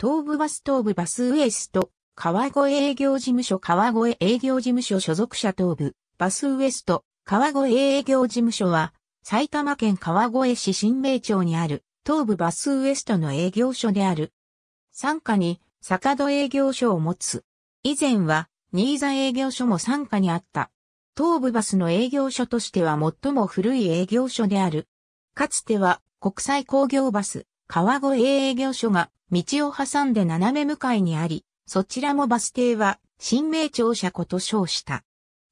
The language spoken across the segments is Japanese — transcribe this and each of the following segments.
東武バス東武バスウエスト、川越営業事務所川越営業事務所所属者東武バスウエスト、川越営業事務所は、埼玉県川越市新名町にある東武バスウエストの営業所である。傘下に坂戸営業所を持つ。以前は新座営業所も傘下にあった。東武バスの営業所としては最も古い営業所である。かつては国際工業バス川越営業所が道を挟んで斜め向かいにあり、そちらもバス停は、新名庁舎こと称した。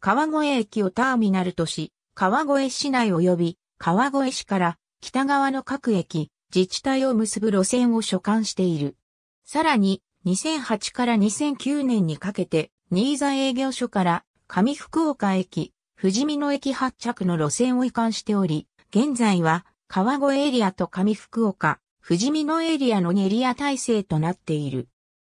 川越駅をターミナルとし、川越市内及び川越市から北側の各駅、自治体を結ぶ路線を所管している。さらに、2008から2009年にかけて、新座営業所から上福岡駅、富士見野駅発着の路線を移管しており、現在は川越エリアと上福岡、富士見のエリアの2エリア体制となっている。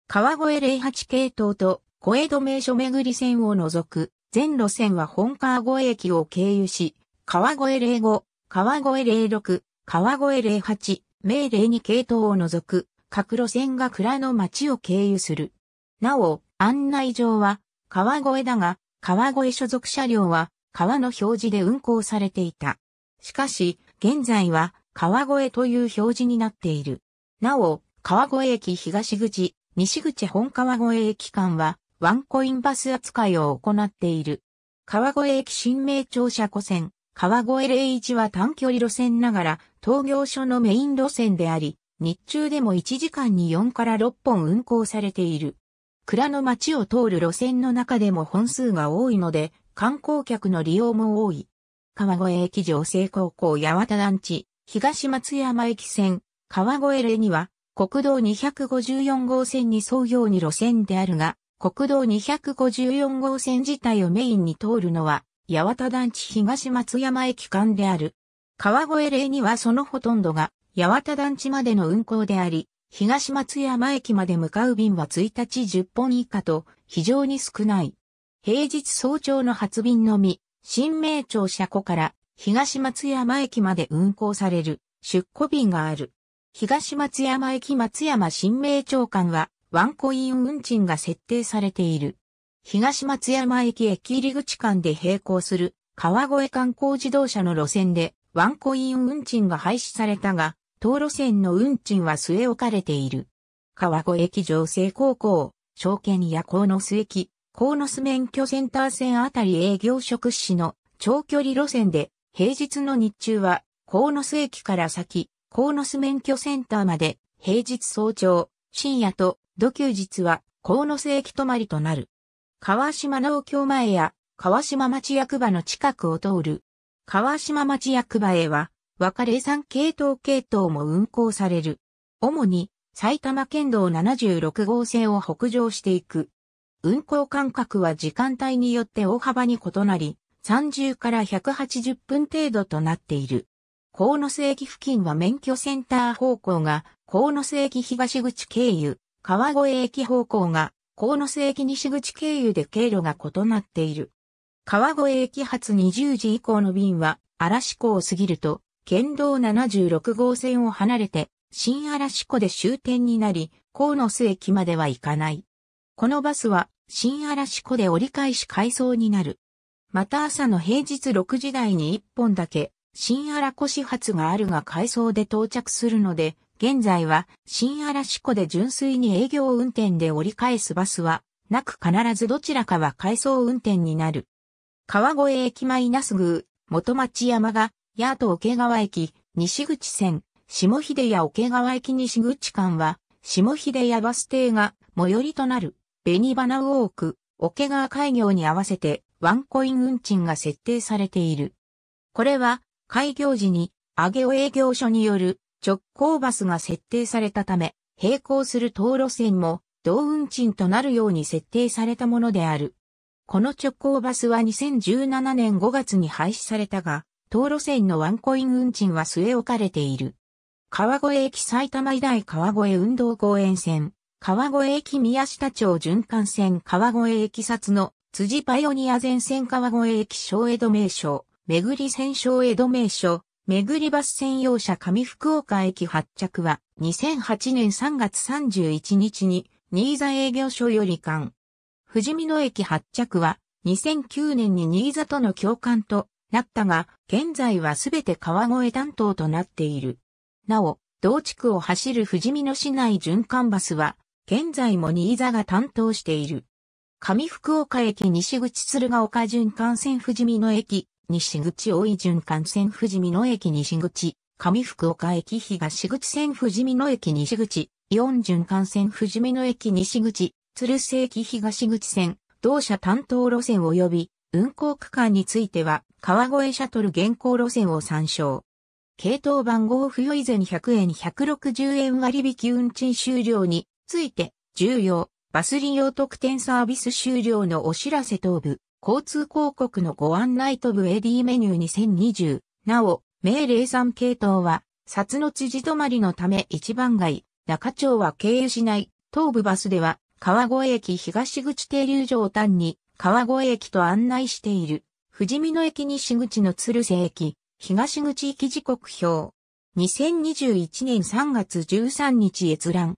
川越08系統と小江戸名所巡り線を除く、全路線は本川越駅を経由し、川越05、川越06、川越08、明令2系統を除く、各路線が蔵の町を経由する。なお、案内状は川越だが、川越所属車両は川の表示で運行されていた。しかし、現在は川越という表示になっている。なお、川越駅東口、西口本川越駅間は、ワンコインバス扱いを行っている。川越駅新名庁舎古線、川越01は短距離路線ながら、東京所のメイン路線であり、日中でも1時間に4から6本運行されている。蔵の町を通る路線の中でも本数が多いので、観光客の利用も多い。川越駅女性高校八幡団地、東松山駅線、川越レには、国道254号線に沿うように路線であるが、国道254号線自体をメインに通るのは、八幡団地東松山駅間である。川越レにはそのほとんどが、八幡団地までの運行であり、東松山駅まで向かう便は1日10本以下と非常に少ない。平日早朝の発便のみ、新名庁車庫から東松山駅まで運行される出庫便がある。東松山駅松山新名長官はワンコイン運賃が設定されている。東松山駅駅入口間で並行する川越観光自動車の路線でワンコイン運賃が廃止されたが、当路線の運賃は据え置かれている。川越駅上成高校、証券や野巣駅、野巣免許センター線あたり営業職士の長距離路線で平日の日中は、鴻巣駅から先、鴻巣免許センターまで、平日早朝、深夜と、土休日は、鴻巣駅止まりとなる。川島農協前や、川島町役場の近くを通る。川島町役場へは、別れ山系統系統も運行される。主に、埼玉県道76号線を北上していく。運行間隔は時間帯によって大幅に異なり、30から180分程度となっている。河野瀬駅付近は免許センター方向が河野瀬駅東口経由、川越駅方向が河野瀬駅西口経由で経路が異なっている。川越駅発20時以降の便は嵐港を過ぎると県道76号線を離れて新嵐湖で終点になり、河野瀬駅までは行かない。このバスは新嵐湖で折り返し回送になる。また朝の平日6時台に1本だけ、新荒子始発があるが改装で到着するので、現在は新荒子で純粋に営業運転で折り返すバスは、なく必ずどちらかは回送運転になる。川越駅前那須宮、元町山が、ート桶川駅、西口線、下秀谷桶川駅西口間は、下秀谷バス停が最寄りとなる、紅花ウォーク、桶川開業に合わせて、ワンコイン運賃が設定されている。これは、開業時に、上げ営業所による直行バスが設定されたため、並行する当路線も同運賃となるように設定されたものである。この直行バスは2017年5月に廃止されたが、当路線のワンコイン運賃は据え置かれている。川越駅埼玉医大川越運動公園線、川越駅宮下町循環線川越駅札の辻パイオニア前線川越駅小江戸名所、巡り線小江戸名所、巡りバス専用車上福岡駅発着は2008年3月31日に新座営業所より間。富士見野駅発着は2009年に新座との共感となったが、現在はすべて川越担当となっている。なお、同地区を走る富士見野市内循環バスは、現在も新座が担当している。上福岡駅西口鶴ヶ丘循環線富士見野駅、西口大井循環線富士見野駅西口、上福岡駅東口線富士見野駅西口、四巡ン循環線富士見野駅西口、鶴瀬駅東口線、同社担当路線及び、運行区間については、川越シャトル現行路線を参照。系統番号付与以前100円160円割引運賃終了について、重要。バス利用特典サービス終了のお知らせ等部、交通広告のご案内等部 AD メニュー2020。なお、命令3系統は、札の辻止まりのため一番街、中町は経由しない、東部バスでは、川越駅東口停留場単に、川越駅と案内している、富士見野駅西口の鶴瀬駅、東口行き時刻表。2021年3月13日閲覧。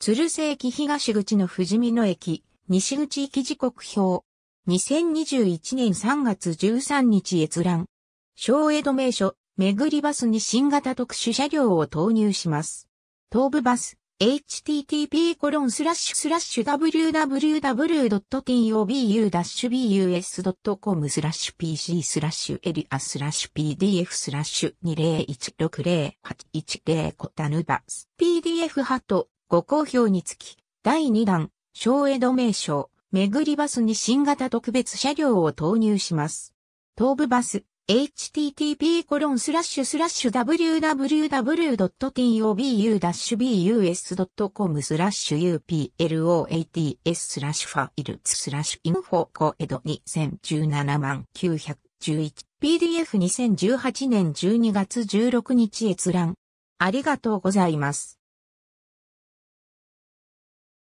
鶴瀬駅東口の富士見野駅、西口行き時刻表。2021年3月13日閲覧。小江戸名所、巡りバスに新型特殊車両を投入します。東武バス、http コロンスラッシュスラッシュ www.tobu-bus.com スラッシュ pc スラッシュエリアスラッシュ pdf スラッシュ201608110コタヌバス pdf ハットご好評につき、第2弾、小江戸名所、巡りバスに新型特別車両を投入します。東武バス、http://www.tobu-bus.com スラッシュ uploats スラッシュファイルスラッシュインフォコエド2017 911 PDF2018 年12月16日閲覧。ありがとうございます。